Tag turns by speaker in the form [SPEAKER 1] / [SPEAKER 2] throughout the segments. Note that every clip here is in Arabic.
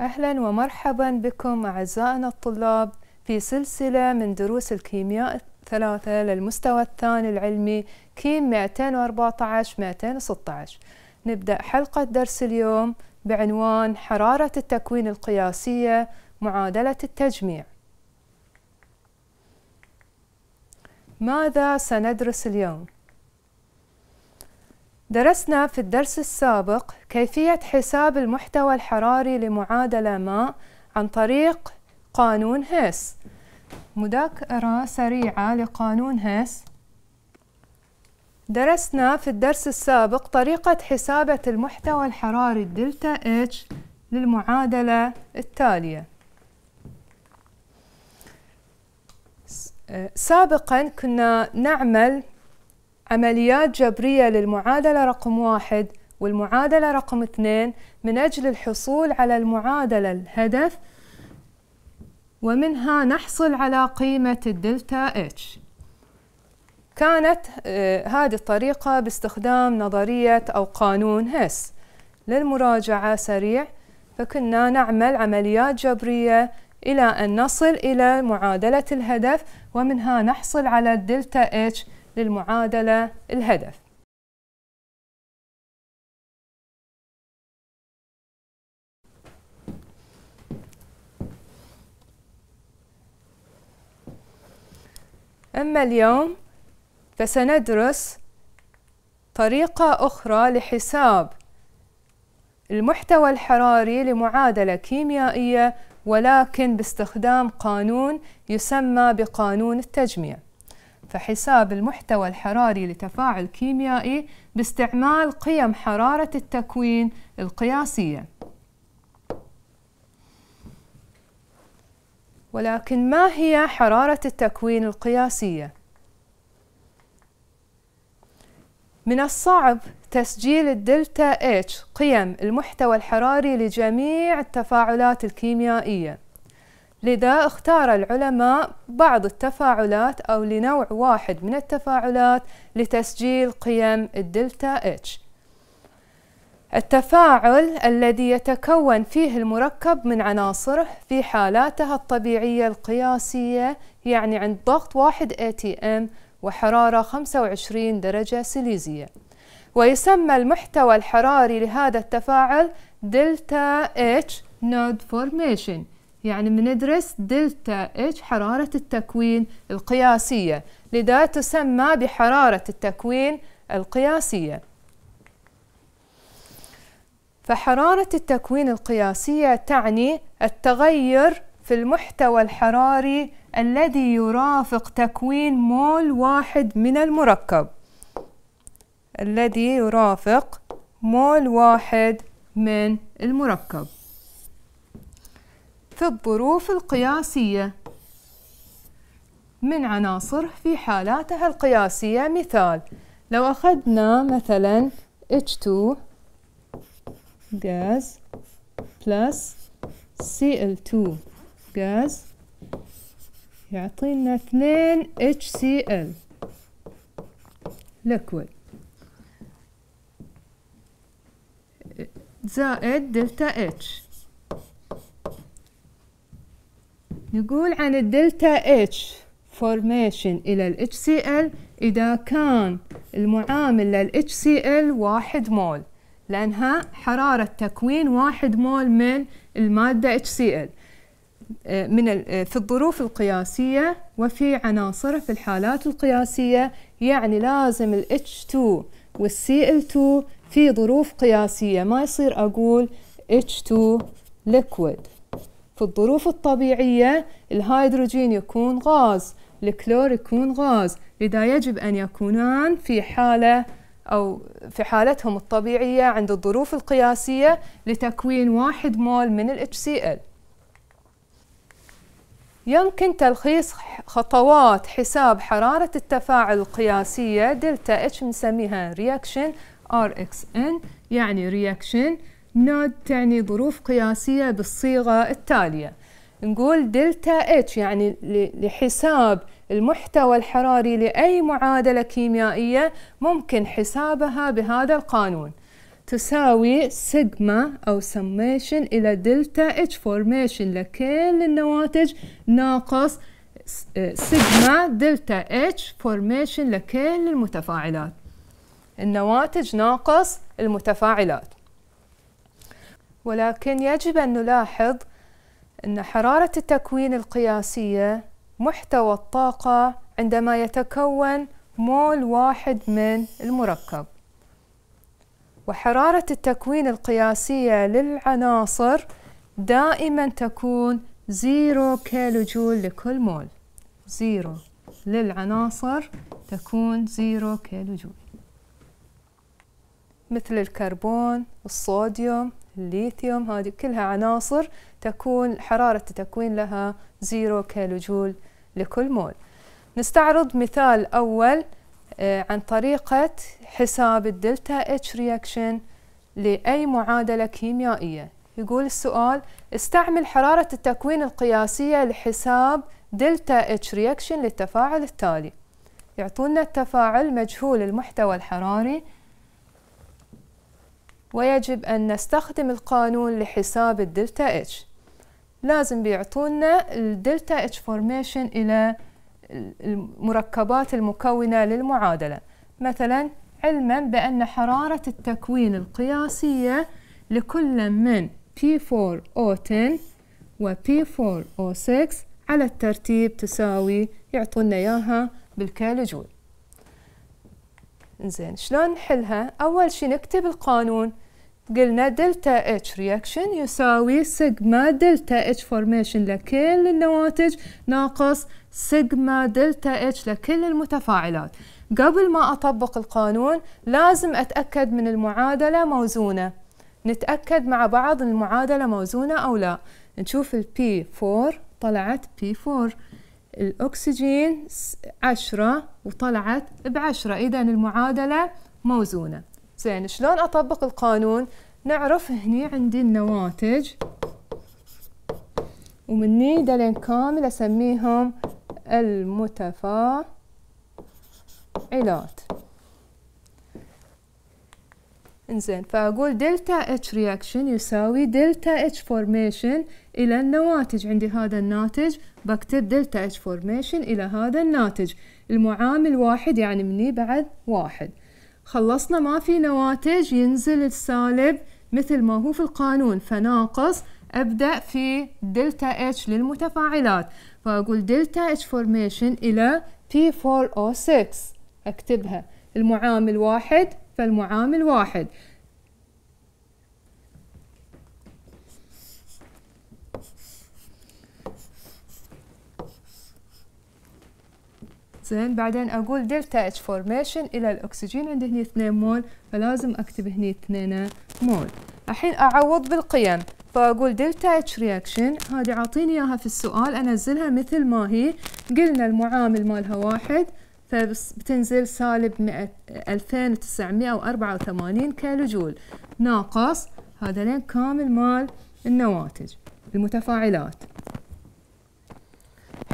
[SPEAKER 1] أهلا ومرحبا بكم أعزائنا الطلاب في سلسلة من دروس الكيمياء الثلاثة للمستوى الثاني العلمي كيم 214-216 نبدأ حلقة درس اليوم بعنوان حرارة التكوين القياسية معادلة التجميع ماذا سندرس اليوم؟ درسنا في الدرس السابق كيفية حساب المحتوى الحراري لمعادلة ما عن طريق قانون هيس مذاكرة سريعة لقانون هيس درسنا في الدرس السابق طريقة حسابة المحتوى الحراري دلتا اتش للمعادلة التالية آه، سابقا كنا نعمل عمليات جبرية للمعادلة رقم واحد والمعادلة رقم اثنين من أجل الحصول على المعادلة الهدف ومنها نحصل على قيمة الدلتا اتش كانت آه، هذه الطريقة باستخدام نظرية أو قانون هس للمراجعة سريع فكنا نعمل عمليات جبرية إلى أن نصل إلى معادلة الهدف ومنها نحصل على الدلتا اتش للمعادلة الهدف أما اليوم فسندرس طريقة أخرى لحساب المحتوى الحراري لمعادلة كيميائية ولكن باستخدام قانون يسمى بقانون التجميع فحساب المحتوى الحراري لتفاعل كيميائي باستعمال قيم حرارة التكوين القياسية ولكن ما هي حرارة التكوين القياسية؟ من الصعب تسجيل الدلتا H قيم المحتوى الحراري لجميع التفاعلات الكيميائية لذا اختار العلماء بعض التفاعلات أو لنوع واحد من التفاعلات لتسجيل قيم الدلتا اتش التفاعل الذي يتكون فيه المركب من عناصره في حالاتها الطبيعية القياسية يعني عند ضغط واحد ATM وحرارة 25 درجة سيليزية ويسمى المحتوى الحراري لهذا التفاعل دلتا H node formation يعني بندرس دلتا اتش حرارة التكوين القياسية لذا تسمى بحرارة التكوين القياسية فحرارة التكوين القياسية تعني التغير في المحتوى الحراري الذي يرافق تكوين مول واحد من المركب الذي يرافق مول واحد من المركب في الظروف القياسية من عناصر في حالاتها القياسية مثال لو أخذنا مثلا H2 غاز بلس Cl2 غاز يعطينا 2 HCl liquid زائد دلتا H نقول عن الدلتا اتش فورميشن إلى ال HCl إذا كان المعامل لل HCl واحد مول لأنها حرارة تكوين واحد مول من المادة HCl آه، من آه، في الظروف القياسية وفي عناصره في الحالات القياسية يعني لازم ال H2 وال Cl2 في ظروف قياسية ما يصير أقول H2 liquid في الظروف الطبيعية الهيدروجين يكون غاز الكلور يكون غاز لذا يجب أن يكونان في حالة أو في حالتهم الطبيعية عند الظروف القياسية لتكوين واحد مول من ال HCl يمكن تلخيص خطوات حساب حرارة التفاعل القياسية دلتا H نسميها reaction RxN يعني reaction ناد تعني ظروف قياسية بالصيغة التالية نقول دلتا اتش يعني لحساب المحتوى الحراري لأي معادلة كيميائية ممكن حسابها بهذا القانون تساوي سيجما أو سميشن إلى دلتا اتش فورميشن لكل النواتج ناقص سيجما دلتا اتش فورميشن لكل المتفاعلات النواتج ناقص المتفاعلات ولكن يجب أن نلاحظ أن حرارة التكوين القياسية محتوى الطاقة عندما يتكون مول واحد من المركب وحرارة التكوين القياسية للعناصر دائما تكون زيرو كيلو جول لكل مول زيرو للعناصر تكون زيرو كيلو جول مثل الكربون الصوديوم الليثيوم هذه كلها عناصر تكون حرارة التكوين لها 0 كيلوجول لكل مول نستعرض مثال أول آه، عن طريقة حساب الدلتا اتش رياكشن لأي معادلة كيميائية يقول السؤال استعمل حرارة التكوين القياسية لحساب دلتا اتش رياكشن للتفاعل التالي يعطونا التفاعل مجهول المحتوى الحراري ويجب أن نستخدم القانون لحساب الدلتا اتش لازم بيعطونا الدلتا اتش فورميشن إلى المركبات المكونة للمعادلة مثلا علما بأن حرارة التكوين القياسية لكل من P4O10 و P4O6 على الترتيب تساوي يعطونا إياها بالكيلوجول زين شلون نحلها أول شي نكتب القانون قلنا دلتا اتش رياكشن يساوي سيجما دلتا اتش فورميشن لكل النواتج ناقص سيجما دلتا اتش لكل المتفاعلات قبل ما أطبق القانون لازم أتأكد من المعادلة موزونة نتأكد مع بعض المعادلة موزونة أو لا نشوف ال P4 طلعت P4 الأكسجين عشرة وطلعت بعشرة إذا المعادلة موزونة زين شلون اطبق القانون نعرف هني عندي النواتج ومني دلين كامل اسميهم المتفاعلات انزين فاقول دلتا اتش رياكشن يساوي دلتا اتش فورميشن الى النواتج عندي هذا الناتج بكتب دلتا اتش فورميشن الى هذا الناتج المعامل واحد يعني مني بعد واحد خلصنا ما في نواتج ينزل السالب مثل ما هو في القانون فناقص أبدأ في دلتا H للمتفاعلات فأقول دلتا H formation إلى P4O6 أكتبها المعامل واحد فالمعامل واحد زين بعدين اقول دلتا اتش فورميشن الى الاكسجين عندي هني 2 مول فلازم اكتب هني 2 مول الحين اعوض بالقيم فاقول دلتا اتش رياكشن هذه عاطيني اياها في السؤال انزلها مثل ما هي قلنا المعامل مالها واحد فبتنزل سالب 2984 جول ناقص هذا لين كامل مال النواتج المتفاعلات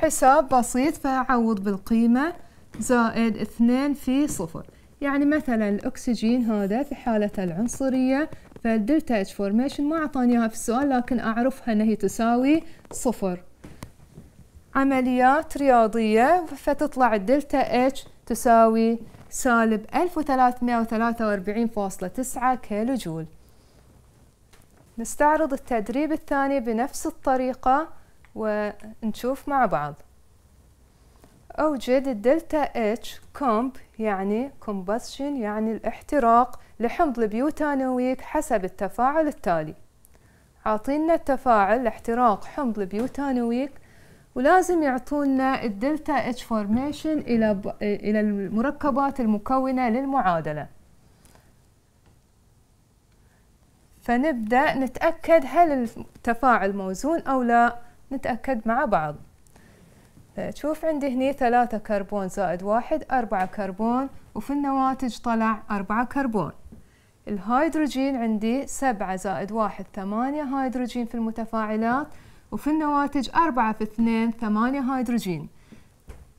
[SPEAKER 1] حساب بسيط فأعوض بالقيمة زائد اثنين في صفر يعني مثلا الأكسجين هذا في حالة العنصرية فالدلتا اتش فورميشن ما أعطاني إياها في السؤال لكن أعرفها أن هي تساوي صفر عمليات رياضية فتطلع الدلتا اتش تساوي سالب 1343.9 كيلو جول نستعرض التدريب الثاني بنفس الطريقة ونشوف مع بعض أوجد الدلتا اتش كومب يعني كومبسشن يعني الاحتراق لحمض البيوتانويك حسب التفاعل التالي عاطينا التفاعل احتراق حمض البيوتانويك ولازم يعطونا الدلتا اتش فورميشن الى ب... الى المركبات المكونه للمعادله فنبدا نتاكد هل التفاعل موزون او لا نتأكد مع بعض تشوف آه، عندي هني ثلاثة كربون زائد واحد أربعة كربون وفي النواتج طلع أربعة كربون الهيدروجين عندي سبعة زائد واحد ثمانية هيدروجين في المتفاعلات وفي النواتج أربعة في اثنين ثمانية هيدروجين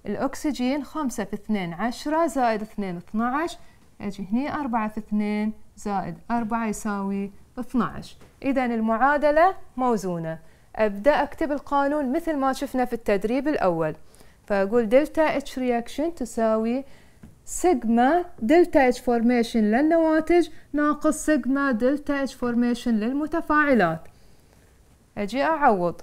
[SPEAKER 1] الأكسجين خمسة في اثنين عشرة زائد اثنين اثناعش أجي هني أربعة في اثنين زائد أربعة يساوي اثناعش إذا المعادلة موزونة ابدا اكتب القانون مثل ما شفنا في التدريب الاول فاقول دلتا اتش رياكشن تساوي سيجما دلتا اتش فورميشن للنواتج ناقص سيجما دلتا اتش فورميشن للمتفاعلات اجي اعوض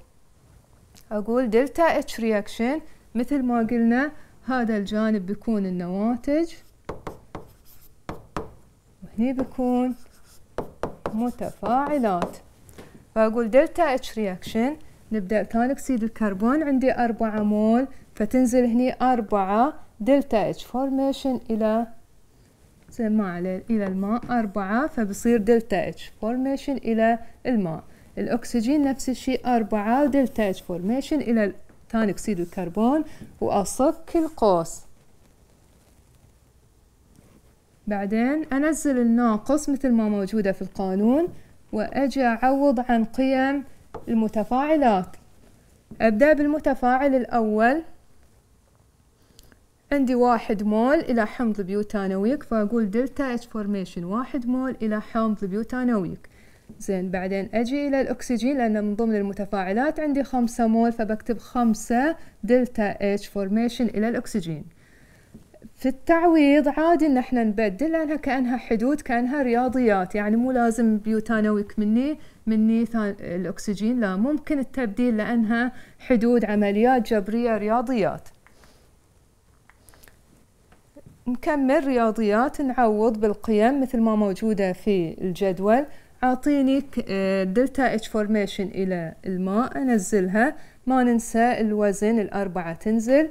[SPEAKER 1] اقول دلتا اتش رياكشن مثل ما قلنا هذا الجانب بيكون النواتج وهني بيكون متفاعلات فأقول دلتا اتش رياكشن نبدأ ثاني أكسيد الكربون عندي أربعة مول فتنزل هني أربعة دلتا اتش فورميشن إلى زي ما عليه إلى الماء أربعة فبصير دلتا اتش فورميشن إلى الماء الأكسجين نفس الشيء أربعة دلتا اتش فورميشن إلى ثاني أكسيد الكربون وأصك القوس بعدين أنزل الناقص مثل ما موجودة في القانون وأجي أعوض عن قيم المتفاعلات أبدأ بالمتفاعل الأول عندي واحد مول إلى حمض بيوتانويك فأقول دلتا اتش فورميشن واحد مول إلى حمض بيوتانويك زين بعدين أجي إلى الأكسجين لأن من ضمن المتفاعلات عندي خمسة مول فبكتب خمسة دلتا اتش فورميشن إلى الأكسجين في التعويض عادي ان احنا نبدل لانها كانها حدود كانها رياضيات يعني مو لازم بيوتانويك مني مني الاكسجين لا ممكن التبديل لانها حدود عمليات جبريه رياضيات نكمل رياضيات نعوض بالقيم مثل ما موجوده في الجدول اعطيني دلتا اتش فورميشن الى الماء انزلها ما ننسى الوزن الاربعه تنزل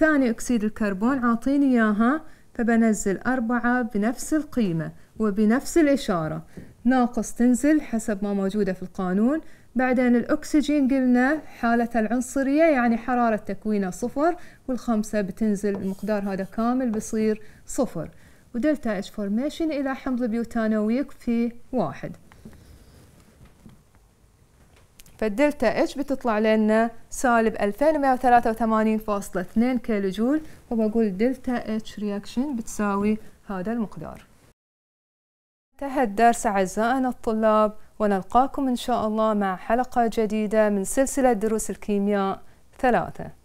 [SPEAKER 1] ثاني أكسيد الكربون عاطيني إياها فبنزل أربعة بنفس القيمة وبنفس الإشارة ناقص تنزل حسب ما موجودة في القانون بعدين الأكسجين قلنا حالة العنصرية يعني حرارة تكوينه صفر والخمسة بتنزل المقدار هذا كامل بصير صفر ودلتا اتش فورميشن إلى حمض بيوتانويك في واحد فالدلتا اتش بتطلع لنا سالب 2183.2 كيلو جول وبقول دلتا اتش رياكشن بتساوي هذا المقدار انتهى الدرس أعزائنا الطلاب ونلقاكم إن شاء الله مع حلقة جديدة من سلسلة دروس الكيمياء ثلاثة